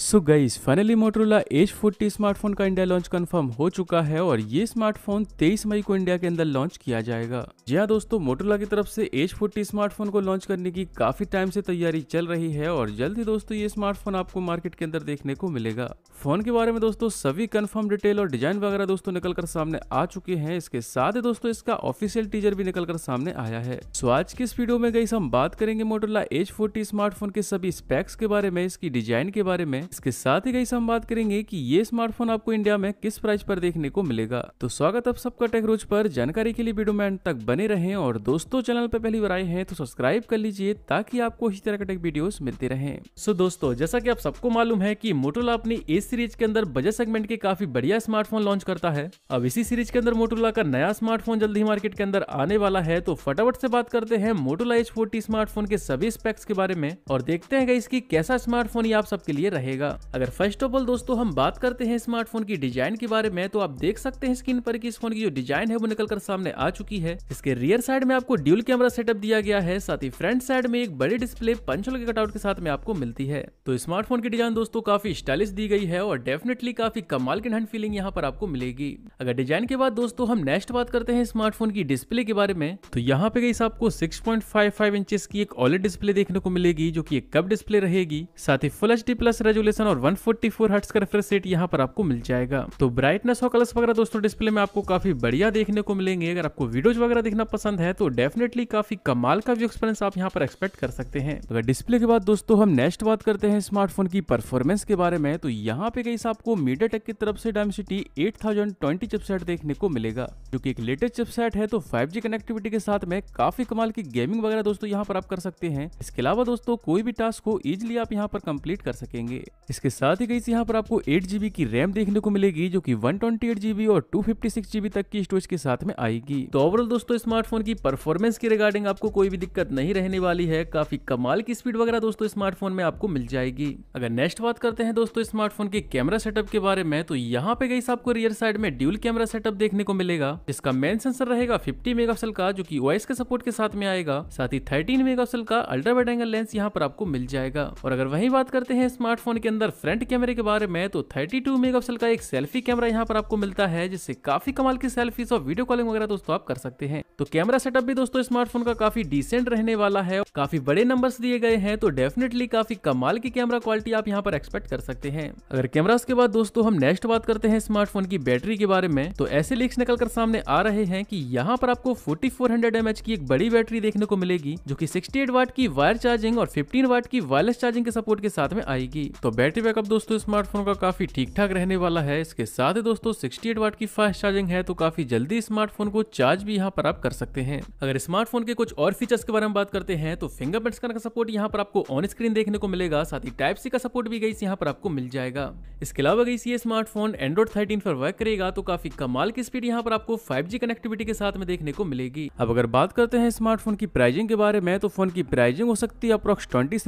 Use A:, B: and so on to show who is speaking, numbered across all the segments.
A: सो so guys finally Motorola Edge forty smartphone का India launch confirm हो चुका है और ये स्मार्टफोन 23 मई को इंडिया के अंदर लॉन्च किया जाएगा जी हाँ दोस्तों मोटरोला की तरफ से एज फोर्टी स्मार्टफोन को लॉन्च करने की काफी टाइम से तैयारी चल रही है और जल्द ही दोस्तों ये स्मार्टफोन आपको मार्केट के अंदर देखने को मिलेगा फोन के बारे में दोस्तों सभी कन्फर्म डिटेल और डिजाइन वगैरह दोस्तों निकल कर सामने आ चुके हैं इसके साथ ही दोस्तों इसका ऑफिशियल टीजर भी निकल कर सामने आया है सो आज की इस वीडियो में गई हम बात करेंगे मोटरोला एज फोर्टी स्मार्टफोन के सभी स्पेक्स के बारे में इसकी डिजाइन के बारे में इसके साथ ही कई हम बात करेंगे कि ये स्मार्टफोन आपको इंडिया में किस प्राइस पर देखने को मिलेगा तो स्वागत आप सबका टेक रोज पर जानकारी के लिए वीडियो में तक बने रहें और दोस्तों चैनल पर पहली बार आए हैं तो सब्सक्राइब कर लीजिए ताकि आपको इसी तरह के टेक वीडियो मिलते रहे सो दोस्तों जैसा की आप सबको मालूम है की मोटोला अपनी ए सीरीज के अंदर बजट सेगमेंट के काफी बढ़िया स्मार्टफोन लॉन्च करता है अब इसी सीरीज के अंदर मोटोला का नया स्मार्टफोन जल्द ही मार्केट के अंदर आने वाला है तो फटाफट से बात करते हैं मोटोला एच स्मार्टफोन के सभी स्पेक्स के बारे में और देखते हैं इसकी कैसा स्मार्टफोन ये आप सबके लिए रहेगा मिलेगा अगर फर्स्ट ऑफ ऑल दोस्तों हम बात करते हैं स्मार्टफोन की डिजाइन के बारे में तो आप देख सकते हैं स्क्रीन पर कि इस फोन की जो डिजाइन है वो निकल कर सामने आ चुकी है इसके रियर साइड में आपको ड्यूल कैमरा सेटअप दिया गया है साथ ही फ्रंट साइड में एक बड़े डिस्प्ले पंचल के कटआउट के साथ में आपको मिलती है तो स्मार्टफोन की डिजाइन दोस्तों काफी स्टाइलिश दी गई है और डेफिनेटली काफी कमाल की हैंड फीलिंग यहाँ पर आपको मिलेगी अगर डिजाइन के बाद दोस्तों हम नेक्स्ट बात करते हैं स्मार्टफोन की डिस्प्ले के बारे में तो यहाँ पे गई आपको six point five five inches की एक ऑलेट डिस्प्ले देखने को मिलेगी जो की एक कप डिस्प्ले रहेगी साथ ही full H plus resolution resolution और 144 फोर्टी हर्ट्स का रिफ्रेश रेट यहाँ पर आपको मिल जाएगा तो ब्राइटनेस और कलर्स वगैरह दोस्तों डिस्प्ले में आपको काफी बढ़िया देखने को मिलेंगे अगर आपको वीडियोज वगैरह देखना पसंद है तो डेफिनेटली काफी कमाल का व्यू एक्सपीरियंस आप यहाँ पर एक्सपेक्ट कर सकते हैं तो अगर डिस्प्ले के बाद दोस्तों हम नेक्स्ट बात करते हैं स्मार्टफोन की परफॉर्मेंस के बारे में तो यहाँ पे कहीं आपको मीडिया की तरफ से डायमसिटी एट थाउजेंड चिपसेट देखने को मिलेगा जो की एक लेटेस्ट चिपसेट है तो फाइव कनेक्टिविटी के साथ में काफी कमाल की गेमिंग वगैरह दोस्तों यहाँ पर आप कर सकते हैं इसके अलावा दोस्तों कोई भी टास्क को इजिली आप यहाँ पर कंप्लीट कर सकेंगे इसके साथ ही गई यहाँ पर आपको एट जीबी की रैम देखने को मिलेगी जो कि जीबी और टू फिफ्टी सिक्स जीबी तक की स्टोरेज के साथ में आएगी तो ओवरऑल दोस्तों स्मार्टफोन की परफॉर्मेंस की रिगार्डिंग आपको कोई भी दिक्कत नहीं रहने वाली है काफी कमाल की स्पीड वगैरह दोस्तों स्मार्टफोन में आपको मिल जाएगी अगर नेक्स्ट बात करते हैं दोस्तों स्मार्टफोन के कैमरा सेटअप के बारे में तो यहाँ पे गई आपको रियर साइड में ड्यूल कैमरा सेटअप देखने को मिलेगा जिसका मेन सेंसर रहेगा फिफ्टी मेगा का जो की ओएस के सपोर्ट के साथ में आएगा साथ ही थर्टीन मेगा का अल्ट्रा वाइड एंगल लेंस यहाँ पर आपको मिल जाएगा और अगर वही बात करते हैं स्मार्टफोन के अंदर फ्रंट कैमरे के बारे में तो 32 मेगापिक्सल का एक सेल्फी कैमरा यहाँ पर आपको मिलता है जिससे काफी कमाल की सेल्फीज और वीडियो कॉलिंग वगैरह दोस्तों आप कर सकते हैं तो कैमरा सेटअप भी दोस्तों स्मार्टफोन का काफी डिसेंट रहने वाला है काफी बड़े नंबर दिए गए हैं तो डेफिनेटली काफी कमाल की कैमरा क्वालिटी आप यहाँ पर एक्सपेक्ट कर सकते हैं अगर कैमराज के बाद दोस्तों हम नेक्स्ट बात करते हैं स्मार्टफोन की बैटरी के बारे में तो ऐसे लीक्स निकल कर सामने आ रहे हैं की यहाँ पर आपको 4400 mAh की एक बड़ी बैटरी देखने को मिलेगी जो कि 68 वाट की वायर चार्जिंग और फिफ्टीन वाट की वायरलेस चार्जिंग के सपोर्ट के साथ में आएगी तो तो बैटरी बैकअप दोस्तों स्मार्टफोन का काफी ठीक ठाक रहने वाला है इसके साथ ही दोस्तों 68 वाट की फास्ट चार्जिंग है तो काफी जल्दी स्मार्टफोन को चार्ज भी यहाँ पर आप कर सकते हैं अगर स्मार्टफोन के कुछ और फीचर्स के बारे में बात करते हैं तो फिंगरप्रिंट स्कैनर का सपोर्ट यहाँ पर आपको ऑन स्क्रीन देखने को मिलेगा साथ ही टाइप सी का सपोर्ट भी गई यहाँ पर आपको मिल जाएगा इसके अलावा गई ये स्मार्टफोन एंड्रॉइड थर्टीन पर वर्क करेगा तो काफी कमाल की स्पीड यहाँ पर आपको फाइव कनेक्टिविटी के साथ में देखने को मिलेगी अब अगर बात करते हैं स्मार्टफोन की प्राइजिंग के बारे में तो फोन की प्राइजिंग हो सकती है अप्रोक्स ट्वेंटी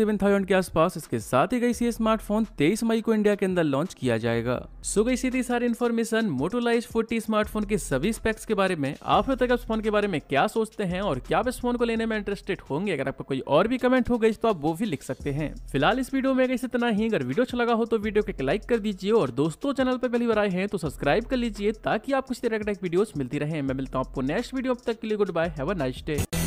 A: के आसपास इसके साथ ही गई स्मार्टफोन फोन 23 मई को इंडिया के अंदर लॉन्च किया जाएगा सो गई सीधी सारी इन्फॉर्मेशन मोटोलाइज फोर्टी स्मार्टफोन के सभी स्पेक्स के बारे में आप तक इस फोन के बारे में क्या सोचते हैं और क्या इस फोन को लेने में इंटरेस्टेड होंगे अगर आपको कोई और भी कमेंट हो गई तो आप वो भी लिख सकते हैं फिलहाल इस वीडियो में इस इतना ही अगर वीडियो अच्छा लगा हो तो वीडियो को लाइक कर दीजिए और दोस्तों चैनल पर पहली बार आए हैं तो सब्सक्राइब कर लीजिए ताकि आपको कुछ तरह वीडियो मिलती रहे मैं मिलता हूँ आपको नेक्स्ट वीडियो अब तक के लिए गुड बाय है नाइस डे